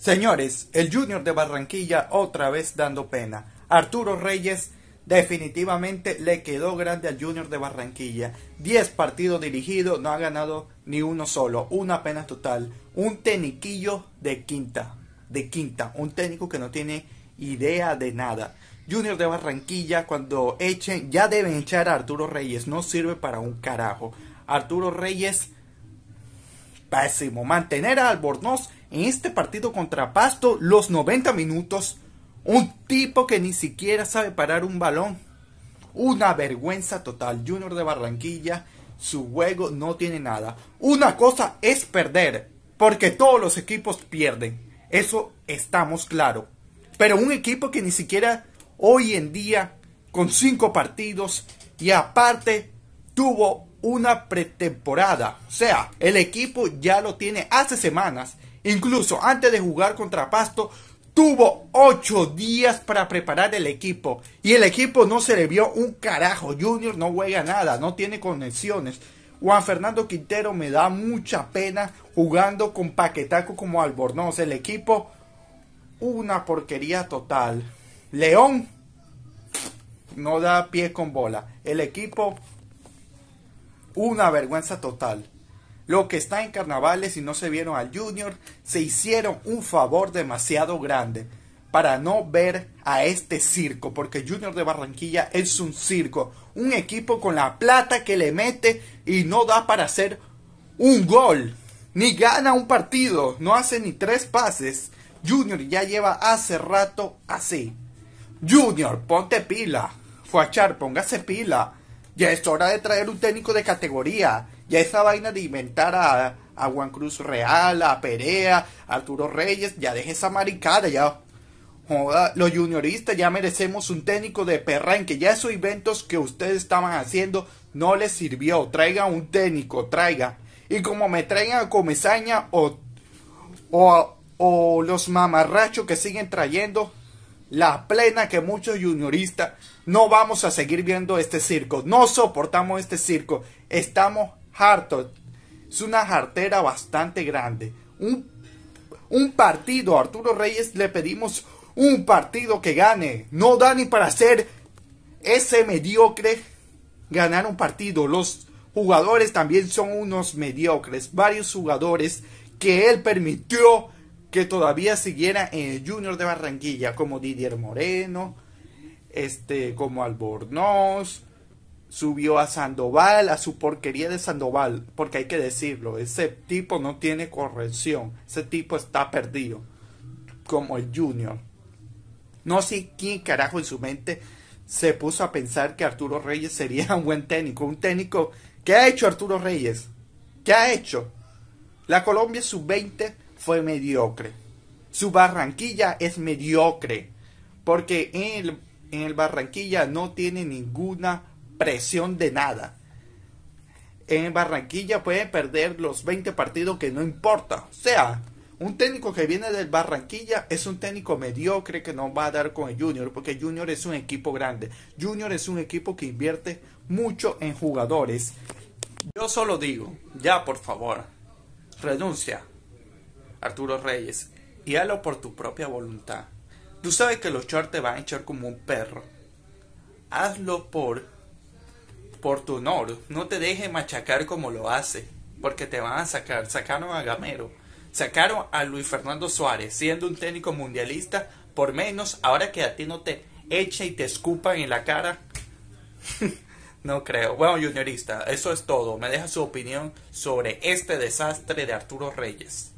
Señores, el Junior de Barranquilla otra vez dando pena. Arturo Reyes definitivamente le quedó grande al Junior de Barranquilla. 10 partidos dirigidos, no ha ganado ni uno solo. Una pena total. Un teniquillo de quinta. De quinta. Un técnico que no tiene idea de nada. Junior de Barranquilla, cuando echen, ya deben echar a Arturo Reyes. No sirve para un carajo. Arturo Reyes pésimo. Mantener a Albornoz en este partido contra Pasto los 90 minutos. Un tipo que ni siquiera sabe parar un balón. Una vergüenza total. Junior de Barranquilla, su juego no tiene nada. Una cosa es perder, porque todos los equipos pierden. Eso estamos claro. Pero un equipo que ni siquiera hoy en día, con cinco partidos, y aparte tuvo una pretemporada. O sea, el equipo ya lo tiene hace semanas. Incluso antes de jugar contra Pasto, tuvo 8 días para preparar el equipo. Y el equipo no se le vio un carajo. Junior no juega nada, no tiene conexiones. Juan Fernando Quintero me da mucha pena jugando con Paquetaco como Albornoz. El equipo, una porquería total. León no da pie con bola. El equipo una vergüenza total. lo que está en carnavales y no se vieron al Junior se hicieron un favor demasiado grande para no ver a este circo, porque Junior de Barranquilla es un circo, un equipo con la plata que le mete y no da para hacer un gol, ni gana un partido, no hace ni tres pases. Junior ya lleva hace rato así. Junior, ponte pila. Fuachar, póngase pila. Ya es hora de traer un técnico de categoría. Ya esa vaina de inventar a, Juan Cruz Real, a Perea, a Arturo Reyes, ya deje esa maricada, ya. los junioristas ya merecemos un técnico de perra En que Ya esos eventos que ustedes estaban haciendo no les sirvió. traiga un técnico, traiga Y como me traigan a Comezaña o, o, o los mamarrachos que siguen trayendo, la plena que muchos junioristas no vamos a seguir viendo este circo. No soportamos este circo. Estamos hartos. Es una jartera bastante grande. Un, partido. Arturo Reyes le pedimos un partido que gane. No da ni para hacer ese mediocre ganar un partido. Los jugadores también son unos mediocres. Varios jugadores que él permitió que todavía siguiera en el Junior de Barranquilla, como Didier Moreno, este, como Albornoz, subió a Sandoval, a su porquería de Sandoval, porque hay que decirlo, ese tipo no tiene corrección, ese tipo está perdido, como el Junior. No sé quién carajo en su mente se puso a pensar que Arturo Reyes sería un buen técnico, un técnico ¿Qué ha hecho Arturo Reyes, ¿Qué ha hecho. La Colombia sub-20 fue mediocre. Su Barranquilla es mediocre. Porque en el, Barranquilla no tiene ninguna presión de nada. En Barranquilla pueden perder los 20 partidos que no importa. O sea, un técnico que viene del Barranquilla es un técnico mediocre que no va a dar con el Junior, porque Junior es un equipo grande. Junior es un equipo que invierte mucho en jugadores. Yo solo digo, ya por favor, renuncia. Arturo Reyes, y hazlo por tu propia voluntad. Tú sabes que los shorts te van a echar como un perro. Hazlo por, por tu honor. No te dejes machacar como lo hace, porque te van a sacar. Sacaron a Gamero. Sacaron a Luis Fernando Suárez, siendo un técnico mundialista, por menos ahora que a ti no te echa y te escupan en la cara. no creo. Bueno, juniorista, eso es todo. Me deja su opinión sobre este desastre de Arturo Reyes.